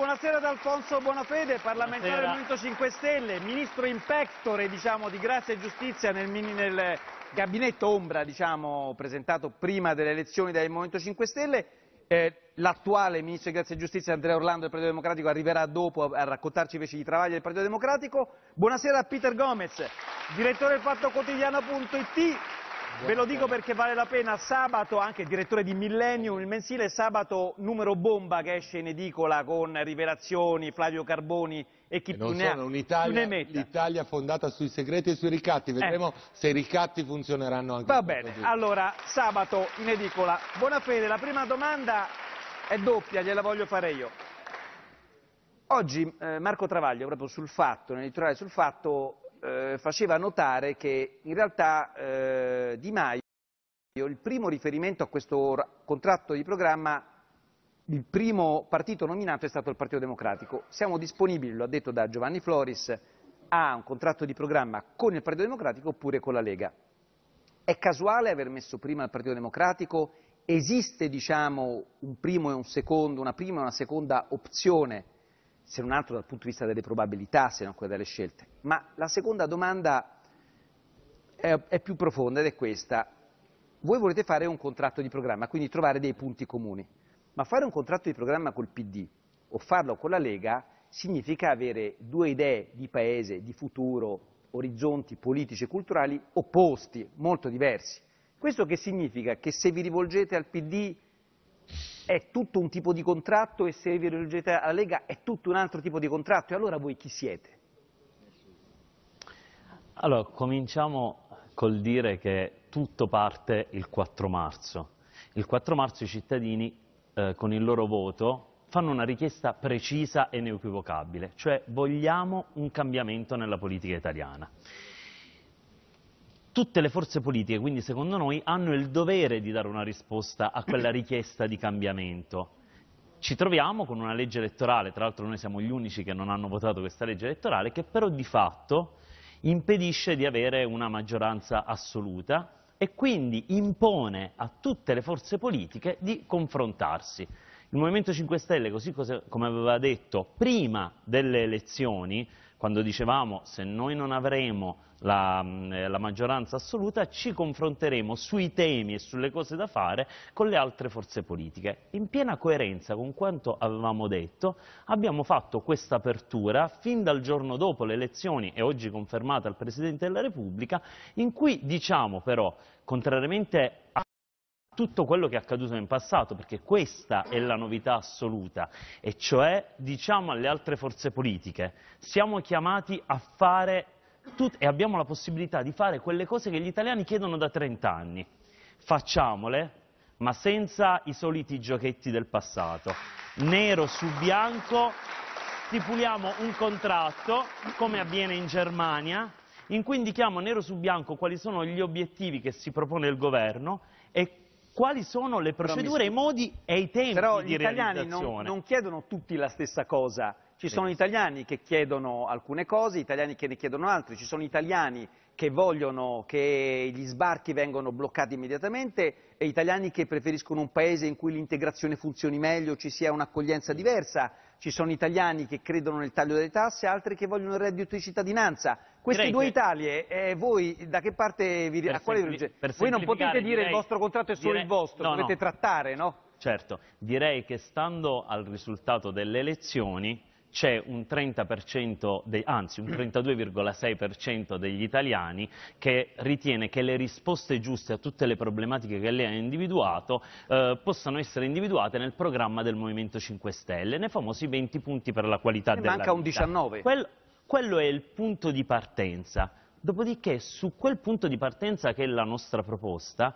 Buonasera ad Alfonso Bonafede, parlamentare Buonasera. del Movimento 5 Stelle, ministro in pectore diciamo, di grazia e giustizia nel, nel gabinetto ombra diciamo, presentato prima delle elezioni del Movimento 5 Stelle. Eh, l'attuale ministro di grazia e giustizia Andrea Orlando del Partito Democratico arriverà dopo a, a raccontarci invece i travagli del Partito Democratico. Buonasera a Peter Gomez, direttore del Fatto Quotidiano.it. Ve lo dico perché vale la pena, sabato, anche il direttore di Millennium, il mensile, sabato numero bomba che esce in edicola con Rivelazioni, Flavio Carboni e chi e più ne ha, L'Italia fondata sui segreti e sui ricatti, eh. vedremo eh. se i ricatti funzioneranno anche. Va bene, così. allora sabato in edicola. Buona fede, la prima domanda è doppia, gliela voglio fare io. Oggi eh, Marco Travaglio, proprio sul fatto, nell'editoriale sul fatto, eh, faceva notare che in realtà eh, Di Maio, il primo riferimento a questo contratto di programma, il primo partito nominato è stato il Partito Democratico. Siamo disponibili, lo ha detto da Giovanni Floris, a un contratto di programma con il Partito Democratico oppure con la Lega. È casuale aver messo prima il Partito Democratico? Esiste diciamo, un primo e un secondo, una prima e una seconda opzione se non altro dal punto di vista delle probabilità, se non quella delle scelte. Ma la seconda domanda è, è più profonda ed è questa. Voi volete fare un contratto di programma, quindi trovare dei punti comuni, ma fare un contratto di programma col PD o farlo con la Lega significa avere due idee di paese, di futuro, orizzonti politici e culturali opposti, molto diversi. Questo che significa? Che se vi rivolgete al PD è tutto un tipo di contratto e se vi rivolgete alla Lega è tutto un altro tipo di contratto e allora voi chi siete? Allora, cominciamo col dire che tutto parte il 4 marzo. Il 4 marzo i cittadini eh, con il loro voto fanno una richiesta precisa e inequivocabile, cioè vogliamo un cambiamento nella politica italiana. Tutte le forze politiche, quindi secondo noi, hanno il dovere di dare una risposta a quella richiesta di cambiamento. Ci troviamo con una legge elettorale, tra l'altro noi siamo gli unici che non hanno votato questa legge elettorale, che però di fatto impedisce di avere una maggioranza assoluta e quindi impone a tutte le forze politiche di confrontarsi. Il Movimento 5 Stelle, così come aveva detto prima delle elezioni, quando dicevamo se noi non avremo la, mm, eh, la, maggioranza assoluta ci confronteremo sui temi e sulle cose da fare con le altre forze politiche. In piena coerenza con quanto avevamo detto abbiamo fatto questa apertura fin dal giorno dopo le elezioni e oggi confermata al Presidente della Repubblica in cui diciamo però, contrariamente a tutto quello che è accaduto in passato, perché questa è la novità assoluta, e cioè diciamo alle altre forze politiche, siamo chiamati a fare tut- e abbiamo la possibilità di fare quelle cose che gli italiani chiedono da 30 anni. Facciamole, ma senza i soliti giochetti del passato. Nero su bianco stipuliamo un contratto, come avviene in Germania, in cui indichiamo nero su bianco quali sono gli obiettivi che si propone il governo e quali sono le procedure, i modi e i tempi Però di realizzazione. Però gli italiani non, non chiedono tutti la stessa cosa ci sono italiani che chiedono alcune cose, italiani che ne chiedono altre, ci sono italiani che vogliono che gli sbarchi vengano bloccati immediatamente e italiani che preferiscono un paese in cui l'integrazione funzioni meglio, ci sia un'accoglienza mm. diversa, ci sono italiani che credono nel taglio delle tasse, altri che vogliono il reddito di cittadinanza. Queste Direi due Italie, eh, voi da che parte vi... A quale vi... Voi non potete dire che il vostro contratto è solo direi, il vostro, no, dovete no. trattare, no? Certo, direi che stando al risultato delle elezioni c'è un 30% dei, anzi un 32,6% degli italiani che ritiene che le risposte giuste a tutte le problematiche che lei ha individuato eh, possano essere individuate nel programma del Movimento 5 Stelle, nei famosi 20 punti per la qualità ne della manca vita. manca un 19. Quello, quello è il punto di partenza. Dopodiché su quel punto di partenza che è la nostra proposta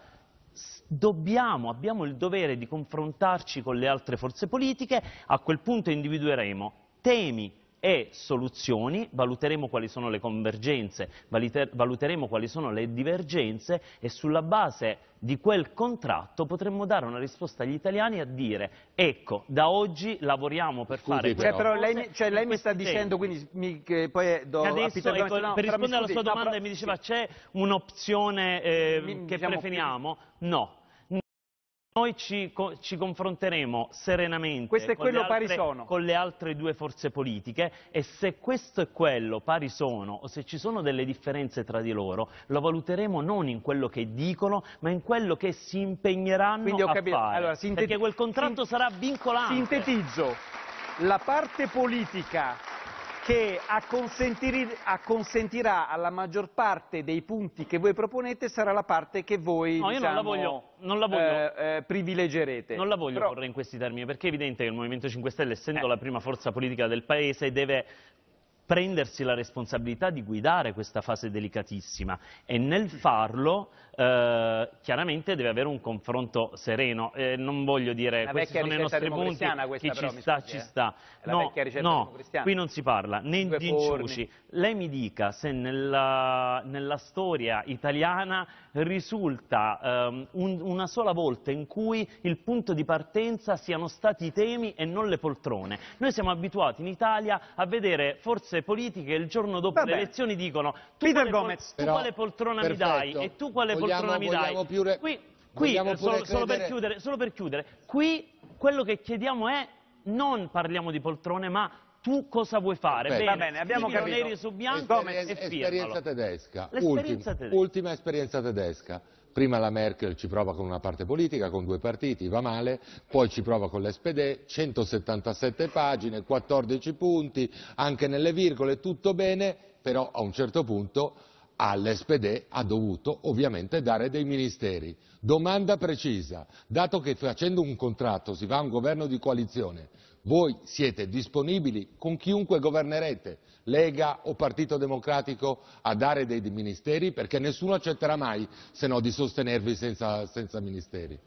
dobbiamo, abbiamo il dovere di confrontarci con le altre forze politiche, a quel punto individueremo temi e soluzioni, valuteremo quali sono le convergenze, valuteremo quali sono le divergenze e sulla base di quel contratto potremmo dare una risposta agli italiani a dire ecco, da oggi lavoriamo per Scusi, fare cioè, però lei, cioè, lei mi sta dicendo, quindi mi, che poi eh, do adesso, Peter ecco, no, Per rispondere alla sua domanda no, però, mi diceva sì. c'è un'opzione eh, che diciamo, preferiamo? No noi ci, ci confronteremo serenamente con le, altre, con le altre due forze politiche e se questo è quello pari sono o se ci sono delle differenze tra di loro lo valuteremo non in quello che dicono ma in quello che si impegneranno Quindi ho capito. a fare allora, perché quel contratto sarà vincolante. Sintetizzo, la parte politica che acconsentirà alla maggior parte dei punti che voi proponete sarà la parte che voi no, diciamo, non la diciamo, voglio, non la voglio. Eh, eh, privilegerete. Non la voglio Però... porre in questi termini perché è evidente che il Movimento 5 Stelle essendo eh. la prima forza politica del Paese deve prendersi la responsabilità di guidare questa fase delicatissima e nel farlo eh, chiaramente deve avere un confronto sereno. Eh, non voglio dire che sono i nostri punti, chi però, ci sta ci eh. sta. No, no qui non si parla né Due di inciuci. Lei mi dica se nella, nella storia italiana risulta um, un, una sola volta in cui il punto di partenza siano stati i temi e non le poltrone. Noi siamo abituati in Italia a vedere forse forze politiche il giorno dopo Vabbè. le elezioni dicono tu, Peter quale, pol tu quale poltrona perfetto. mi dai e tu quale vogliamo, poltrona mi dai. qui, qui eh, solo, solo, per chiudere, solo per chiudere, qui quello che chiediamo è non parliamo di poltrone ma tu cosa vuoi fare? Bene, Va bene, abbiamo capito. neri su bianco Esperienza, e firmalo. Esperienza tedesca. Ultima, tedesca. ultima esperienza tedesca prima la Merkel ci prova con una parte politica, con due partiti, va male, poi ci prova con l'SPD, 177 pagine, 14 punti, anche nelle virgole, tutto bene, però a un certo punto all'SPD ha dovuto ovviamente dare dei ministeri. Domanda precisa, dato che facendo un contratto si va a un governo di coalizione, voi siete disponibili con chiunque governerete, Lega o Partito Democratico, a dare dei ministeri? Perché nessuno accetterà mai se no di sostenervi senza, senza ministeri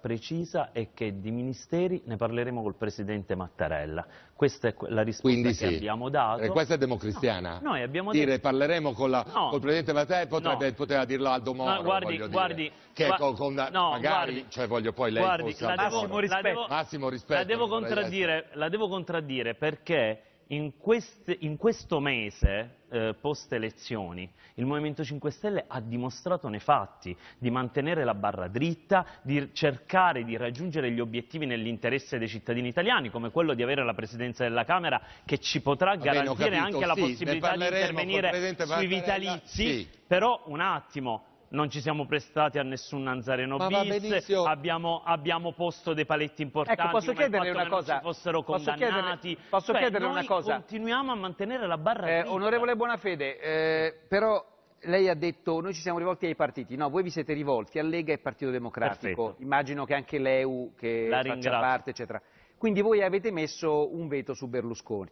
precisa è che di ministeri ne parleremo col presidente Mattarella. Questa è la risposta Quindi che sì. abbiamo dato. E eh, questa è democristiana. No, detto... Dire parleremo la, no. col presidente Mattarella potrebbe, no. poteva dirlo Aldo Moro, no, guardi, dire, guardi, che guardi, con, con no, magari, guardi, cioè voglio poi lei guardi, possa... Massimo rispetto. La devo, massimo rispetto. La devo, la devo contraddire perché in, queste, in questo mese eh, post-elezioni. Il Movimento 5 Stelle ha dimostrato nei fatti di mantenere la barra dritta, di cercare di raggiungere gli obiettivi nell'interesse dei cittadini italiani, come quello di avere la Presidenza della Camera che ci potrà bene, garantire capito, anche sì, la possibilità di intervenire sui vitalizi. Sì. Però un attimo, non ci siamo prestati a nessun Nanzareno ma bis, abbiamo, abbiamo, posto dei paletti ecco, importanti ecco, posso chiedere una cosa, fossero condannati. Posso chiedere, cioè, una cosa? continuiamo a mantenere la barra eh, Onorevole Bonafede, eh, però lei ha detto noi ci siamo rivolti ai partiti, no, voi vi siete rivolti a Lega e Partito Democratico, Perfetto. immagino che anche l'EU che la faccia parte, eccetera. Quindi voi avete messo un veto su Berlusconi.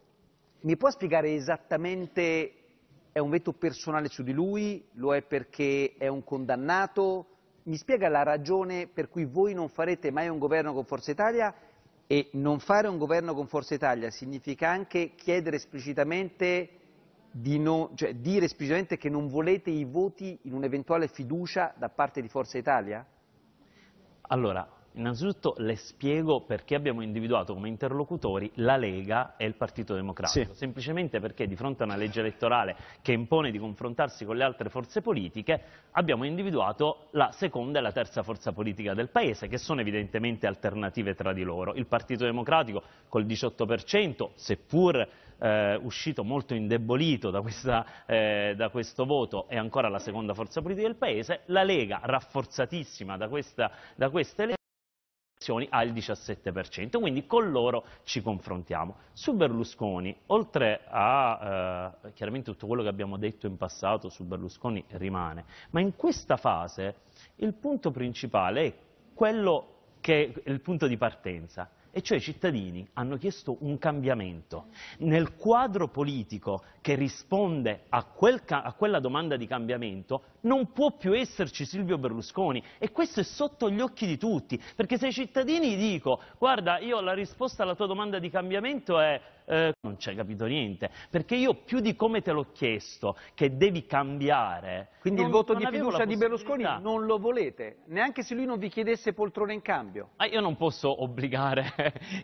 Mi può spiegare esattamente è un veto personale su di lui, lo è perché è un condannato. Mi spiega la ragione per cui voi non farete mai un governo con Forza Italia e non fare un governo con Forza Italia significa anche chiedere esplicitamente di non, cioè dire esplicitamente che non volete i voti in un'eventuale fiducia da parte di Forza Italia? Allora, Innanzitutto le spiego perché abbiamo individuato come interlocutori la Lega e il Partito Democratico, sì. semplicemente perché di fronte a una legge elettorale che impone di confrontarsi con le altre forze politiche abbiamo individuato la seconda e la terza forza politica del Paese che sono evidentemente alternative tra di loro. Il Partito Democratico col 18%, seppur eh, uscito molto indebolito da, questa, eh, da, questo voto, è ancora la seconda forza politica del Paese, la Lega rafforzatissima da questa, da questa elezione opposizioni ha 17%, quindi con loro ci confrontiamo. Su Berlusconi, oltre a eh, chiaramente tutto quello che abbiamo detto in passato su Berlusconi rimane, ma in questa fase il punto principale è quello che è il punto di partenza, e cioè i cittadini hanno chiesto un cambiamento. Nel quadro politico che risponde a, quel a, quella domanda di cambiamento non può più esserci Silvio Berlusconi e questo è sotto gli occhi di tutti, perché se i cittadini dico guarda io la risposta alla tua domanda di cambiamento è eh, non c'è capito niente, perché io più di come te l'ho chiesto che devi cambiare. Quindi non, il voto di fiducia di Berlusconi non lo volete, neanche se lui non vi chiedesse poltrone in cambio. ma io non posso obbligare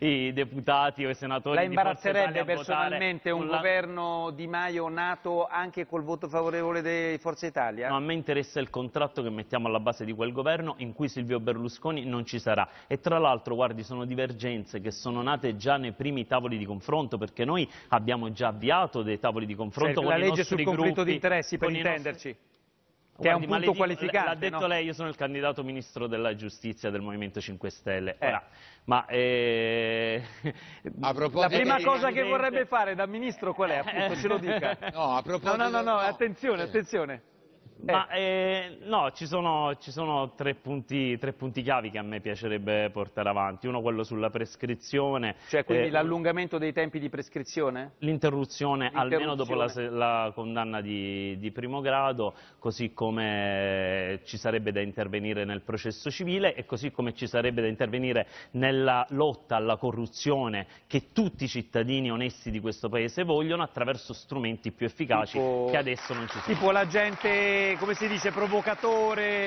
i deputati o i senatori La imbarazzerebbe personalmente un la... governo Di Maio nato anche col voto favorevole di Forza Italia? No, a me interessa il contratto che mettiamo alla base di quel governo in cui Silvio Berlusconi non ci sarà. E tra l'altro, guardi, sono divergenze che sono nate già nei primi tavoli di confronto, perché noi abbiamo già avviato dei tavoli di confronto cioè, con la legge sul gruppi, conflitto di interessi, per intenderci. Che Guardi, è un punto qualificante. L'ha detto no? lei, io sono il candidato ministro della giustizia del Movimento 5 Stelle. Eh. Ora, ma, eh... la prima che cosa che vorrebbe fare da ministro qual è? Appunto, ce lo dica. No, no, no, no, no, attenzione, eh. attenzione. Ma eh, no, ci sono, ci sono tre, punti, tre, punti, chiavi che a me piacerebbe portare avanti. Uno quello sulla prescrizione. Cioè quindi eh, l'allungamento dei tempi di prescrizione? L'interruzione, almeno dopo la, la condanna di, di, primo grado, così come ci sarebbe da intervenire nel processo civile e così come ci sarebbe da intervenire nella lotta alla corruzione che tutti i cittadini onesti di questo Paese vogliono attraverso strumenti più efficaci tipo, che adesso non ci sono. Tipo la gente come si dice, provocatore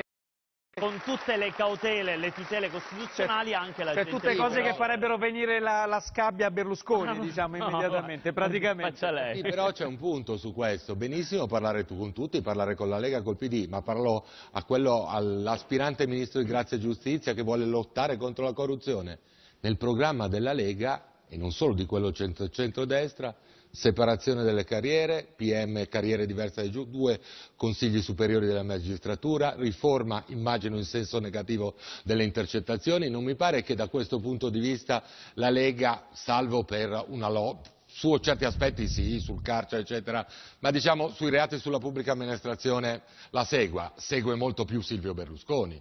con tutte le cautele e le tutele costituzionali cioè, anche la cioè, gente tutte libera. cose che farebbero venire la, la scabbia a Berlusconi diciamo immediatamente no, praticamente lei. Sì, però c'è un punto su questo benissimo parlare tu con tutti parlare con la Lega col PD ma parlò all'aspirante ministro di Grazia e Giustizia che vuole lottare contro la corruzione nel programma della Lega e non solo di quello centro, centrodestra separazione delle carriere, PM carriere diverse dai due consigli superiori della magistratura, riforma, immagino in senso negativo, delle intercettazioni. Non mi pare che da questo punto di vista la Lega, salvo per una lotta, su certi aspetti sì, sul carcere eccetera, ma diciamo sui reati sulla pubblica amministrazione la segua, segue molto più Silvio Berlusconi.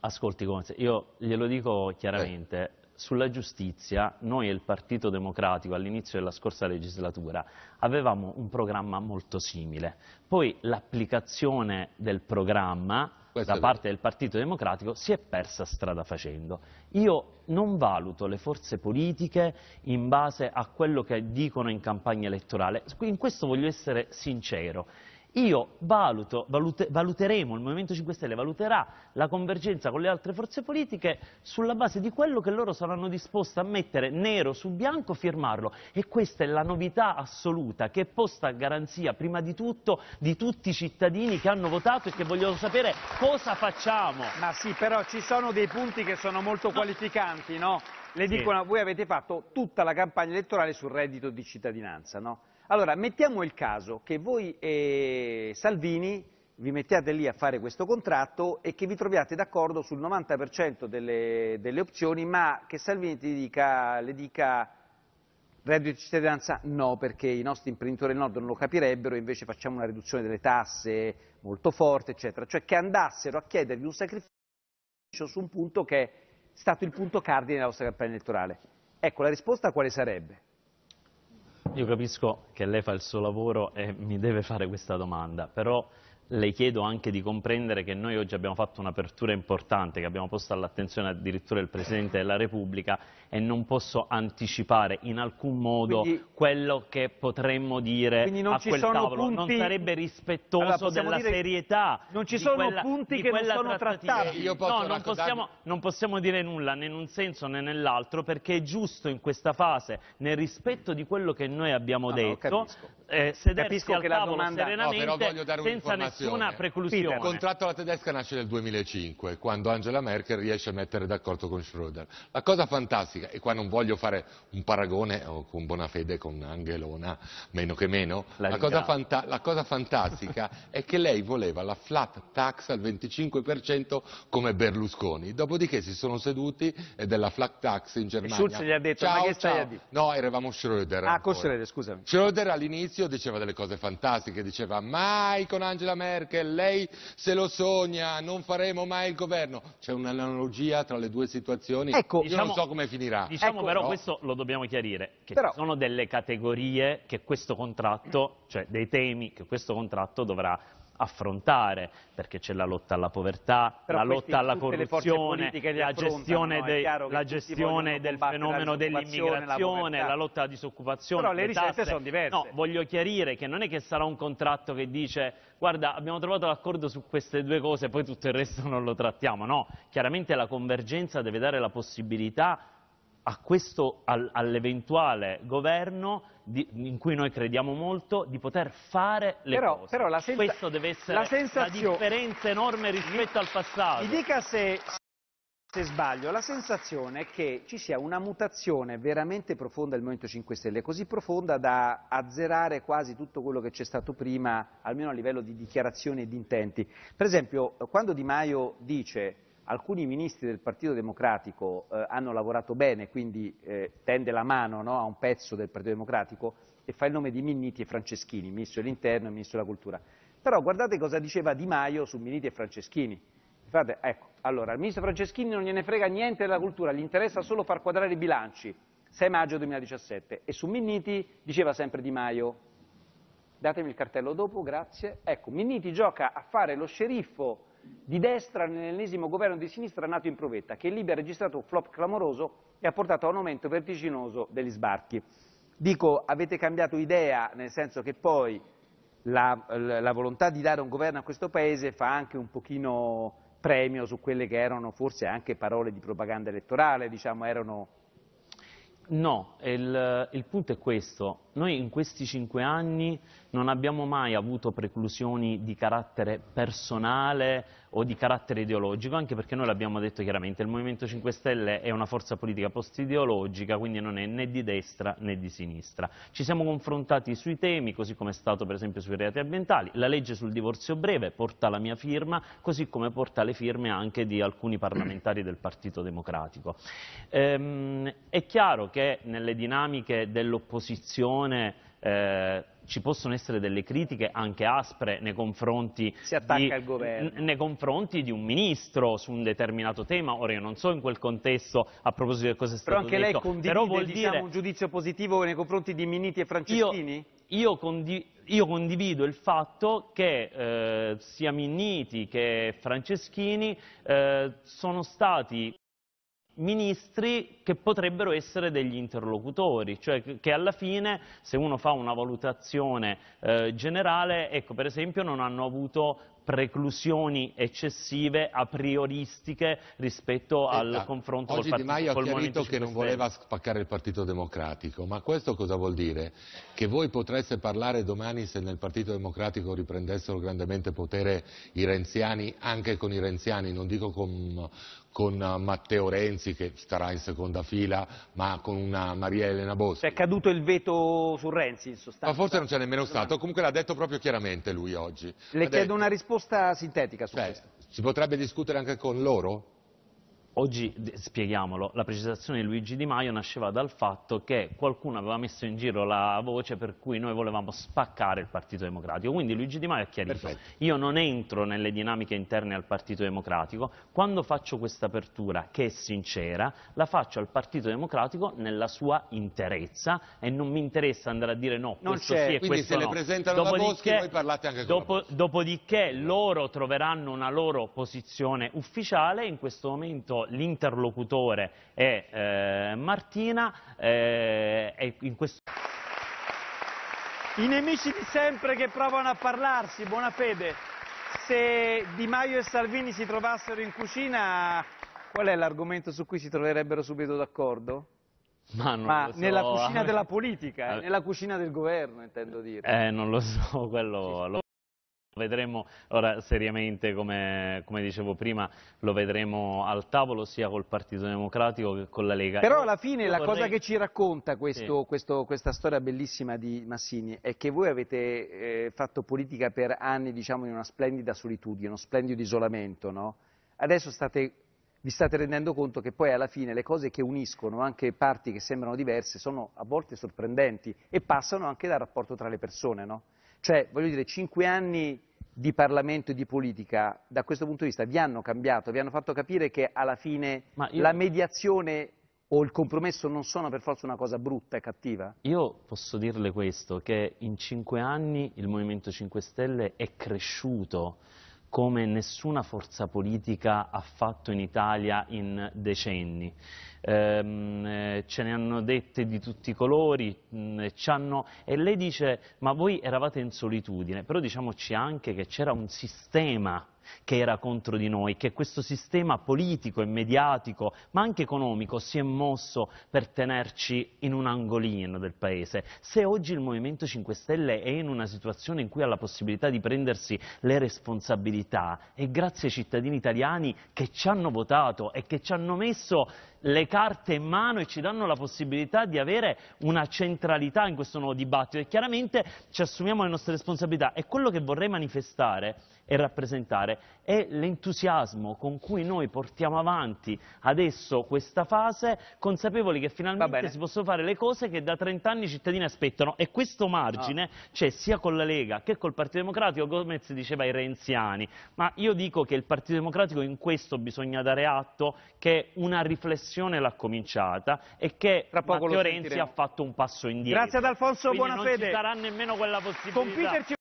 Ascolti Gonze, io glielo dico chiaramente, eh sulla giustizia, noi e il Partito Democratico all'inizio della scorsa legislatura avevamo un programma molto simile. Poi l'applicazione del programma Questo da parte del Partito Democratico si è persa strada facendo. Io non valuto le forze politiche in base a quello che dicono in campagna elettorale. In questo voglio essere sincero. Io valuto, valute, valuteremo, il Movimento 5 Stelle valuterà la convergenza con le altre forze politiche sulla base di quello che loro saranno disposti a mettere nero su bianco, firmarlo. E questa è la novità assoluta che è posta a garanzia prima di tutto di tutti i cittadini che hanno votato e che vogliono sapere cosa facciamo. Ma sì, però ci sono dei punti che sono molto no. qualificanti, no? Le sì. dicono, voi avete fatto tutta la campagna elettorale sul reddito di cittadinanza, no? Allora, mettiamo il caso che voi e Salvini vi mettiate lì a fare questo contratto e che vi troviate d'accordo sul 90% delle, delle, opzioni, ma che Salvini dica, le dica reddito di cittadinanza no, perché i nostri imprenditori del nord non lo capirebbero, invece facciamo una riduzione delle tasse molto forte, eccetera. Cioè che andassero a chiedervi un sacrificio su un punto che è stato il punto cardine della vostra campagna elettorale. Ecco, la risposta quale sarebbe? Io capisco che lei fa il suo lavoro e mi deve fare questa domanda, però le chiedo anche di comprendere che noi oggi abbiamo fatto un'apertura importante che abbiamo posto all'attenzione addirittura del Presidente della Repubblica e non posso anticipare in alcun modo quindi, quello che potremmo dire a quel tavolo. Punti... Non sarebbe rispettoso allora, della dire... serietà Non ci sono quella, punti che non sono trattabili. No, non, possiamo, non possiamo dire nulla né in un senso né nell'altro perché è giusto in questa fase, nel rispetto di quello che noi abbiamo no, detto, no, eh, sedersi capisco al tavolo domanda... serenamente no, senza nessun nessuna preclusione. Il contratto alla tedesca nasce nel 2005, quando Angela Merkel riesce a mettere d'accordo con Schröder. La cosa fantastica, e qua non voglio fare un paragone oh, con Bonafede, con Angelona, meno che meno, la, la, cosa, fanta la cosa, fantastica è che lei voleva la flat tax al 25% come Berlusconi. Dopodiché si sono seduti e della flat tax in Germania. Schulz gli ha detto, ciao, ma che stai a dire? No, eravamo Schröder. Ah, con Schröder, scusami. Schröder all'inizio diceva delle cose fantastiche, diceva mai con Angela Merkel Merkel, lei se lo sogna, non faremo mai il governo. C'è un'analogia tra le due situazioni, ecco, io diciamo, non so come finirà. Diciamo ecco, però, no? questo lo dobbiamo chiarire, che però, ci sono delle categorie che questo contratto, cioè dei temi che questo contratto dovrà affrontare, perché c'è la lotta alla povertà, Però la lotta alla corruzione, la gestione, no? dei, la gestione del fenomeno dell'immigrazione, la, la, lotta alla disoccupazione. Però le, le ricette sono diverse. No, voglio chiarire che non è che sarà un contratto che dice guarda abbiamo trovato l'accordo su queste due cose e poi tutto il resto non lo trattiamo. No, chiaramente la convergenza deve dare la possibilità all'eventuale governo di, in cui noi crediamo molto, di poter fare le però, cose. Però la Questo deve essere la, la differenza enorme rispetto mi, al passato. Mi dica se, se sbaglio, la sensazione è che ci sia una mutazione veramente profonda del Movimento 5 Stelle, così profonda da azzerare quasi tutto quello che c'è stato prima, almeno a livello di dichiarazioni e di intenti. Per esempio, quando Di Maio dice alcuni ministri del Partito Democratico eh, hanno lavorato bene, quindi eh, tende la mano no, a un pezzo del Partito Democratico e fa il nome di Minniti e Franceschini, ministro dell'interno e ministro della cultura. Però guardate cosa diceva Di Maio su Minniti e Franceschini. Fate, ecco, allora, il ministro Franceschini non gliene frega niente della cultura, gli interessa solo far quadrare i bilanci, 6 maggio 2017. E su Minniti diceva sempre Di Maio, datemi il cartello dopo, grazie. Ecco, Minniti gioca a fare lo sceriffo di destra nell'ennesimo governo di sinistra nato in provetta, che in Libia ha registrato un flop clamoroso e ha portato a un aumento vertiginoso degli sbarchi. Dico, avete cambiato idea, nel senso che poi la, la, volontà di dare un governo a questo paese fa anche un pochino premio su quelle che erano forse anche parole di propaganda elettorale, diciamo, erano... No, il, il punto è questo, noi in questi cinque anni non abbiamo mai avuto preclusioni di carattere personale o di carattere ideologico, anche perché noi l'abbiamo detto chiaramente, il Movimento 5 Stelle è una forza politica post-ideologica, quindi non è né di destra né di sinistra. Ci siamo confrontati sui temi, così come è stato per esempio sui reati ambientali, la legge sul divorzio breve porta la mia firma, così come porta le firme anche di alcuni parlamentari del Partito Democratico. Ehm, è chiaro che nelle dinamiche dell'opposizione opinione eh, ci possono essere delle critiche anche aspre nei confronti, di, nei confronti, di, un ministro su un determinato tema, ora io non so in quel contesto a proposito di cosa è stato detto. Però anche detto, lei condivide diciamo, dire... un giudizio positivo nei confronti di Miniti e Franceschini? Io, io, condiv io condivido il fatto che eh, sia Minniti che Franceschini eh, sono stati ministri che potrebbero essere degli interlocutori, cioè che alla fine se uno fa una valutazione eh, generale, ecco per esempio non hanno avuto preclusioni eccessive a prioristiche rispetto Senta, eh, al ah, confronto oggi Di Maio ha chiarito che non voleva spaccare il Partito Democratico, ma questo cosa vuol dire? Che voi potreste parlare domani se nel Partito Democratico riprendessero grandemente potere i renziani, anche con i renziani, non dico con, con Matteo Renzi che starà in seconda fila, ma con una Maria Elena Boschi. È caduto il veto su Renzi in sostanza. Ma forse non c'è nemmeno stato, comunque l'ha detto proprio chiaramente lui oggi. Le ha chiedo detto... una risposta risposta sintetica su cioè, questo. Si potrebbe discutere anche con loro? Oggi, spieghiamolo, la precisazione di Luigi Di Maio nasceva dal fatto che qualcuno aveva messo in giro la voce per cui noi volevamo spaccare il Partito Democratico. Quindi Luigi Di Maio ha chiarito, Perfetto. io non entro nelle dinamiche interne al Partito Democratico, quando faccio questa apertura, che è sincera, la faccio al Partito Democratico nella sua interezza e non mi interessa andare a dire no, non questo sì e Quindi questo no. Quindi se le presentano dopodiché, Boschi voi parlate anche con dopo, Dopodiché loro troveranno una loro posizione ufficiale, in questo momento l'interlocutore è eh, Martina. Eh, è in questo... I nemici di sempre che provano a parlarsi, buona fede. Se Di Maio e Salvini si trovassero in cucina, qual è l'argomento su cui si troverebbero subito d'accordo? Ma, Ma so. nella cucina della politica, eh, eh, nella cucina del governo, intendo dire. Eh, non lo so, quello... Sì, sì. Vedremo ora seriamente, come, come, dicevo prima, lo vedremo al tavolo sia col Partito Democratico che con la Lega. Però alla fine la cosa che ci racconta questo, sì. questo, questa storia bellissima di Massini è che voi avete eh, fatto politica per anni diciamo, in una splendida solitudine, uno splendido isolamento, no? Adesso state, vi state rendendo conto che poi alla fine le cose che uniscono anche parti che sembrano diverse sono a volte sorprendenti e passano anche dal rapporto tra le persone, no? Cioè, voglio dire, cinque anni di Parlamento e di politica, da questo punto di vista, vi hanno cambiato, vi hanno fatto capire che alla fine io... la mediazione o il compromesso non sono per forza una cosa brutta e cattiva? Io posso dirle questo, che in cinque anni il Movimento 5 Stelle è cresciuto, come nessuna forza politica ha fatto in Italia in decenni. Ehm, eh, ce ne hanno dette di tutti i colori mh, mm, e lei dice ma voi eravate in solitudine, però diciamoci anche che c'era un sistema che era contro di noi, che questo sistema politico e mediatico, ma anche economico, si è mosso per tenerci in un angolino del paese. Se oggi il Movimento 5 Stelle è in una situazione in cui ha la possibilità di prendersi le responsabilità, è grazie ai cittadini italiani che ci hanno votato e che ci hanno messo le carte in mano e ci danno la possibilità di avere una centralità in questo nuovo dibattito e chiaramente ci assumiamo le nostre responsabilità e quello che vorrei manifestare e rappresentare. È l'entusiasmo con cui noi portiamo avanti adesso questa fase, consapevoli che finalmente si possono fare le cose che da 30 anni i cittadini aspettano. E questo margine ah. c'è sia con la Lega che col Partito Democratico, Gomez diceva ai renziani. Ma io dico che il Partito Democratico in questo bisogna dare atto che una riflessione l'ha cominciata e che Matteo Renzi ha fatto un passo indietro. Grazie ad Alfonso Quindi Buonafede. non ci sarà nemmeno quella possibilità.